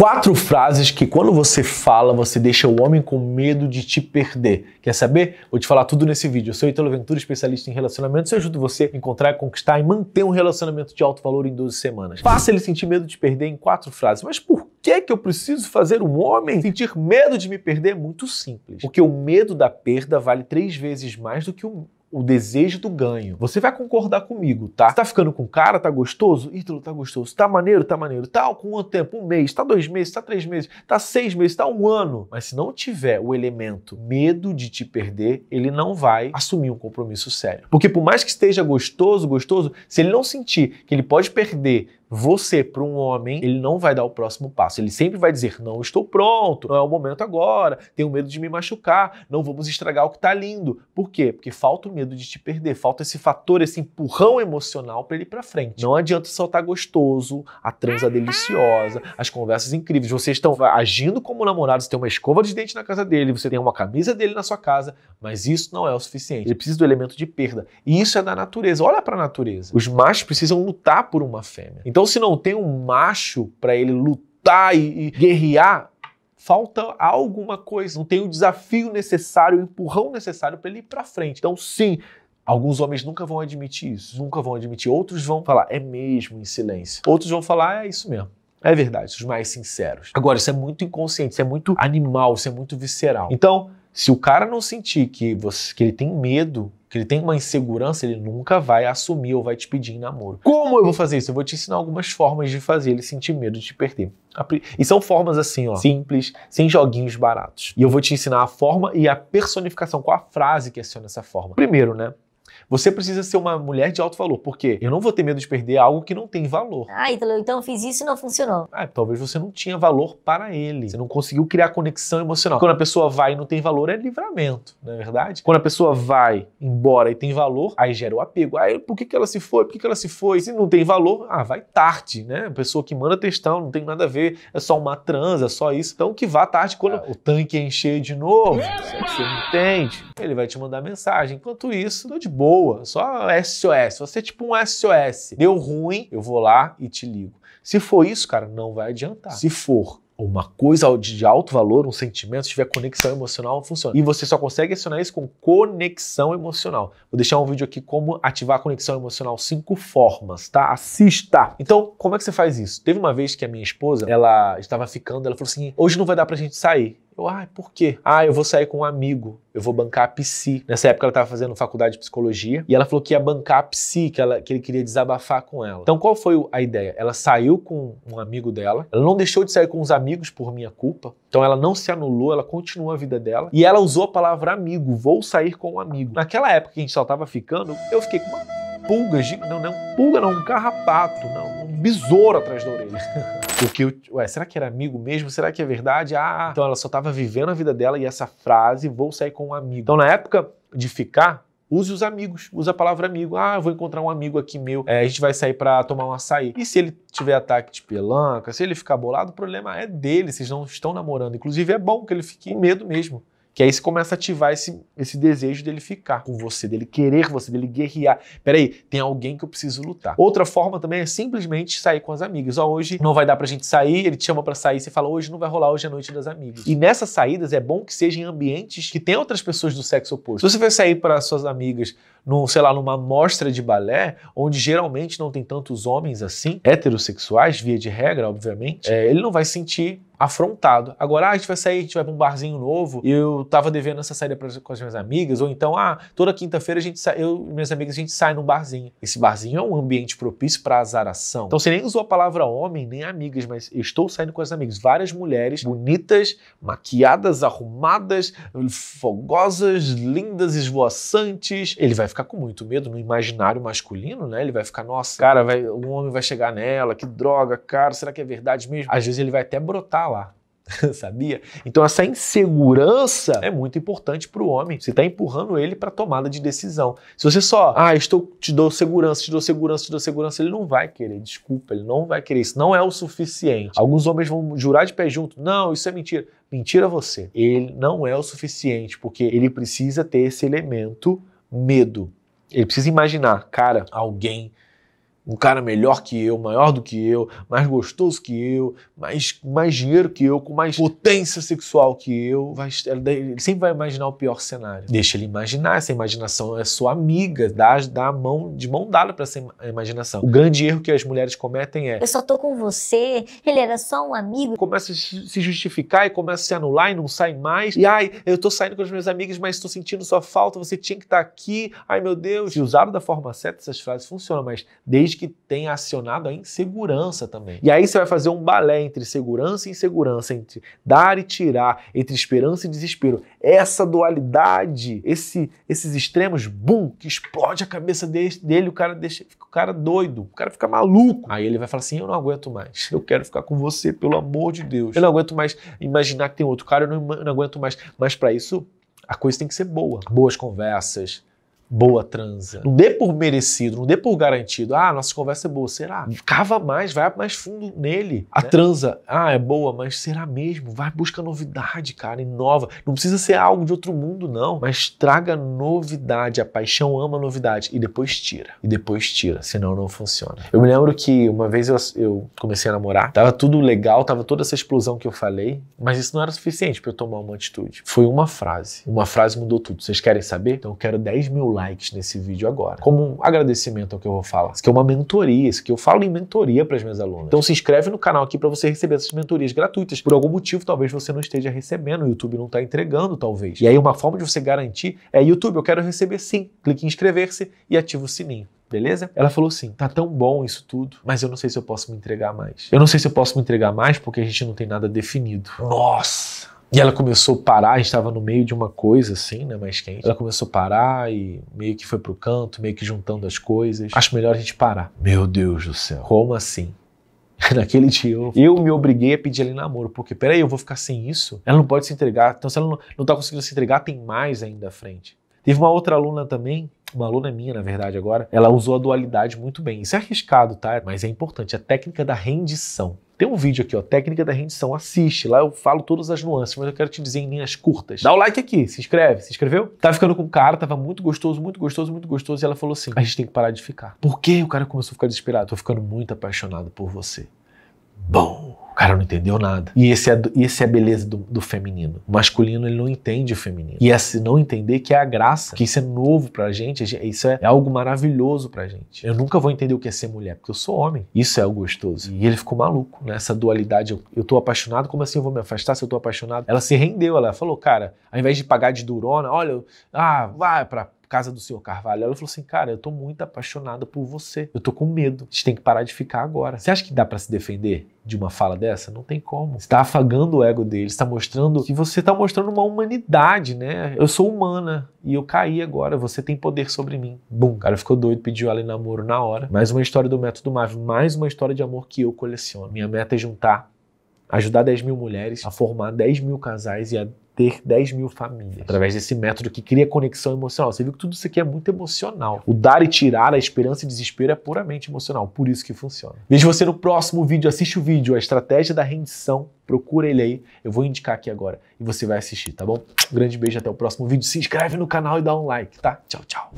Quatro frases que quando você fala, você deixa o homem com medo de te perder. Quer saber? Vou te falar tudo nesse vídeo. Eu sou Italo Ventura, especialista em relacionamentos. Eu ajudo você a encontrar, conquistar e manter um relacionamento de alto valor em 12 semanas. Faça ele sentir medo de perder em quatro frases. Mas por que que eu preciso fazer um homem sentir medo de me perder? É muito simples. Porque o medo da perda vale três vezes mais do que o o desejo do ganho. Você vai concordar comigo, tá? Você tá ficando com cara, tá gostoso? Ítalo, tá gostoso. Tá maneiro, tá maneiro. Tá com quanto tempo? Um mês, tá dois meses, tá três meses, tá seis meses, tá um ano. Mas se não tiver o elemento medo de te perder, ele não vai assumir um compromisso sério. Porque por mais que esteja gostoso, gostoso, se ele não sentir que ele pode perder você, para um homem, ele não vai dar o próximo passo. Ele sempre vai dizer: não estou pronto, não é o momento agora, tenho medo de me machucar, não vamos estragar o que está lindo. Por quê? Porque falta o medo de te perder, falta esse fator, esse empurrão emocional para ele ir para frente. Não adianta só estar gostoso, a transa é deliciosa, as conversas incríveis. Vocês estão agindo como namorados, tem uma escova de dente na casa dele, você tem uma camisa dele na sua casa, mas isso não é o suficiente. Ele precisa do elemento de perda. E isso é da natureza. Olha para a natureza. Os machos precisam lutar por uma fêmea. Então, então, se não tem um macho para ele lutar e, e guerrear, falta alguma coisa, não tem o desafio necessário, o empurrão necessário para ele ir para frente. Então, sim, Alguns homens nunca vão admitir isso, nunca vão admitir. Outros vão falar, é mesmo, em silêncio. Outros vão falar, é isso mesmo. É verdade, os mais sinceros. Agora, isso é muito inconsciente, isso é muito animal, isso é muito visceral. Então, se o cara não sentir que, você, que ele tem medo, que ele tem uma insegurança, ele nunca vai assumir ou vai te pedir em namoro. Como eu vou fazer isso? Eu vou te ensinar algumas formas de fazer ele sentir medo de te perder. E são formas assim, ó, simples, sem joguinhos baratos. E eu vou te ensinar a forma e a personificação, qual a frase que aciona essa forma. Primeiro, né? Você precisa ser uma mulher de alto valor, porque eu não vou ter medo de perder algo que não tem valor. Ah, Ítalo, então, então eu fiz isso e não funcionou. Ah, talvez você não tinha valor para ele. Você não conseguiu criar conexão emocional. Quando a pessoa vai e não tem valor, é livramento, não é verdade? Quando a pessoa vai embora e tem valor, aí gera o apego. Aí, por que, que ela se foi? Por que, que ela se foi? Se não tem valor, ah, vai tarde, né? pessoa que manda textão, não tem nada a ver, é só uma transa, é só isso. Então que vá tarde quando ah, o tanque encher de novo, você, você entende? Ele vai te mandar mensagem. Enquanto isso, tô de boa boa, só SOS. Você é tipo um SOS. Deu ruim, eu vou lá e te ligo. Se for isso, cara, não vai adiantar. Se for uma coisa de alto valor, um sentimento, se tiver conexão emocional, funciona. E você só consegue acionar isso com conexão emocional. Vou deixar um vídeo aqui como ativar a conexão emocional, cinco formas, tá? Assista! Então, como é que você faz isso? Teve uma vez que a minha esposa, ela estava ficando, ela falou assim, hoje não vai dar pra gente sair. Eu, ah, por quê? Ah, eu vou sair com um amigo, eu vou bancar a psi. Nessa época ela estava fazendo faculdade de psicologia e ela falou que ia bancar a psi, que, ela, que ele queria desabafar com ela. Então qual foi a ideia? Ela saiu com um amigo dela, ela não deixou de sair com os amigos por minha culpa, então ela não se anulou, ela continuou a vida dela e ela usou a palavra amigo, vou sair com um amigo. Naquela época que a gente só estava ficando, eu fiquei com uma pulga, não, não, pulga não, um carrapato, não, um besouro atrás da orelha. Porque, ué, será que era amigo mesmo? Será que é verdade? Ah, ah. então ela só estava vivendo a vida dela e essa frase, vou sair com um amigo. Então, na época de ficar, use os amigos, use a palavra amigo. Ah, eu vou encontrar um amigo aqui meu, é, a gente vai sair para tomar um açaí. E se ele tiver ataque de pelanca, se ele ficar bolado, o problema é dele, vocês não estão namorando. Inclusive, é bom que ele fique com medo mesmo. Que aí você começa a ativar esse, esse desejo dele ficar com você, dele querer você, dele guerrear. Peraí, tem alguém que eu preciso lutar. Outra forma também é simplesmente sair com as amigas. Ó, hoje não vai dar pra gente sair, ele te chama pra sair, você fala, hoje não vai rolar, hoje é noite das amigas. E nessas saídas é bom que sejam ambientes que tem outras pessoas do sexo oposto. Se você for sair para suas amigas no, sei lá, numa mostra de balé, onde geralmente não tem tantos homens assim, heterossexuais, via de regra, obviamente, é, ele não vai sentir afrontado. Agora, ah, a gente vai sair, a gente vai pra um barzinho novo, eu tava devendo essa saída com as minhas amigas, ou então, ah, toda quinta-feira a gente sai, eu e minhas amigas, a gente sai num barzinho. Esse barzinho é um ambiente propício para azaração. Então você nem usou a palavra homem, nem amigas, mas eu estou saindo com as amigas. Várias mulheres bonitas, maquiadas, arrumadas, fogosas, lindas, esvoaçantes. Ele vai ficar com muito medo no imaginário masculino, né? Ele vai ficar, nossa, cara, vai, um homem vai chegar nela, que droga, cara, será que é verdade mesmo? Às vezes ele vai até brotar lá. Sabia? Então, essa insegurança é muito importante para o homem. Você está empurrando ele para tomada de decisão. Se você só, ah, estou, te dou segurança, te dou segurança, te dou segurança, ele não vai querer, desculpa, ele não vai querer. Isso não é o suficiente. Alguns homens vão jurar de pé junto: não, isso é mentira. Mentira é você. Ele não é o suficiente, porque ele precisa ter esse elemento medo. Ele precisa imaginar, cara, alguém um cara melhor que eu, maior do que eu, mais gostoso que eu, mais, mais dinheiro que eu, com mais potência sexual que eu, vai, ele sempre vai imaginar o pior cenário. Deixa ele imaginar, essa imaginação é sua amiga, dá, dá mão, de mão dada para essa imaginação. O grande erro que as mulheres cometem é: eu só tô com você, ele era só um amigo. Começa a se justificar e começa a se anular e não sai mais. E ai, eu tô saindo com as minhas amigas, mas tô sentindo sua falta, você tinha que estar tá aqui, ai meu Deus. Se usaram da forma certa, essas frases funcionam, mas desde que tem acionado a insegurança também. E aí você vai fazer um balé entre segurança e insegurança, entre dar e tirar, entre esperança e desespero. Essa dualidade, esse, esses extremos, bum, que explode a cabeça dele, o cara deixa, fica o cara doido, o cara fica maluco. Aí ele vai falar assim: eu não aguento mais, eu quero ficar com você, pelo amor de Deus. Eu não aguento mais imaginar que tem outro cara, eu não, eu não aguento mais. Mas para isso, a coisa tem que ser boa. Boas conversas, boa transa. Não dê por merecido, não dê por garantido. Ah, nossa conversa é boa, será? Cava mais, vai mais fundo nele. A né? transa, ah, é boa, mas será mesmo? Vai, busca novidade, cara, inova. Não precisa ser algo de outro mundo, não. Mas traga novidade. A paixão ama novidade. E depois tira. E depois tira, senão não funciona. Eu me lembro que uma vez eu, eu comecei a namorar, tava tudo legal, tava toda essa explosão que eu falei, mas isso não era suficiente para eu tomar uma atitude. Foi uma frase. Uma frase mudou tudo. Vocês querem saber? Então eu quero 10 mil likes likes nesse vídeo agora, como um agradecimento ao que eu vou falar. Isso aqui é uma mentoria, isso que eu falo em mentoria para as minhas alunas. Então se inscreve no canal aqui para você receber essas mentorias gratuitas. Por algum motivo, talvez você não esteja recebendo, o YouTube não está entregando, talvez. E aí uma forma de você garantir é YouTube, eu quero receber sim. Clique em inscrever-se e ativa o sininho beleza? Ela falou assim: tá tão bom isso tudo, mas eu não sei se eu posso me entregar mais. Eu não sei se eu posso me entregar mais porque a gente não tem nada definido. Nossa! E ela começou a parar, a gente estava no meio de uma coisa assim, né, mais quente. Ela começou a parar e meio que foi pro canto, meio que juntando as coisas. Acho melhor a gente parar. Meu Deus do céu. Como assim? Naquele dia eu, eu me obriguei a pedir ela em namoro, porque peraí, eu vou ficar sem isso? Ela não pode se entregar. Então, se ela não, não tá conseguindo se entregar, tem mais ainda à frente. Teve uma outra aluna também, uma aluna é minha, na verdade, agora, ela usou a dualidade muito bem. Isso é arriscado, tá? Mas é importante, a técnica da rendição. Tem um vídeo aqui, ó, técnica da rendição, assiste, lá eu falo todas as nuances, mas eu quero te dizer em linhas curtas. Dá o like aqui, se inscreve, se inscreveu? Tá ficando com o cara, tava muito gostoso, muito gostoso, muito gostoso, e ela falou assim, a gente tem que parar de ficar. Por que o cara começou a ficar desesperado? Tô ficando muito apaixonado por você. Bom! cara não entendeu nada. E esse é, esse é a beleza do, do feminino. O masculino, ele não entende o feminino. E esse é não entender que é a graça, que isso é novo pra gente, isso é, é algo maravilhoso pra gente. Eu nunca vou entender o que é ser mulher, porque eu sou homem. Isso é algo gostoso. E ele ficou maluco, né? Essa dualidade. Eu, eu tô apaixonado, como assim eu vou me afastar se eu tô apaixonado? Ela se rendeu, ela falou, cara, ao invés de pagar de durona, olha, ah, vai pra casa do senhor Carvalho. Ela falou assim: Cara, eu tô muito apaixonada por você. Eu tô com medo. A gente tem que parar de ficar agora. Você acha que dá para se defender? de uma fala dessa? Não tem como. Está afagando o ego dele, está mostrando que você está mostrando uma humanidade, né? Eu sou humana e eu caí agora, você tem poder sobre mim. Bum, o cara ficou doido, pediu ela em namoro na hora. Mais uma história do método Mavi, mais uma história de amor que eu coleciono. Minha meta é juntar ajudar 10 mil mulheres a formar 10 mil casais e a ter 10 mil famílias. Através desse método que cria conexão emocional. Você viu que tudo isso aqui é muito emocional. O dar e tirar, a esperança e desespero é puramente emocional. Por isso que funciona. Vejo você no próximo vídeo. Assiste o vídeo, a estratégia da rendição. Procura ele aí. Eu vou indicar aqui agora. E você vai assistir, tá bom? Um grande beijo, até o próximo vídeo. Se inscreve no canal e dá um like, tá? Tchau, tchau.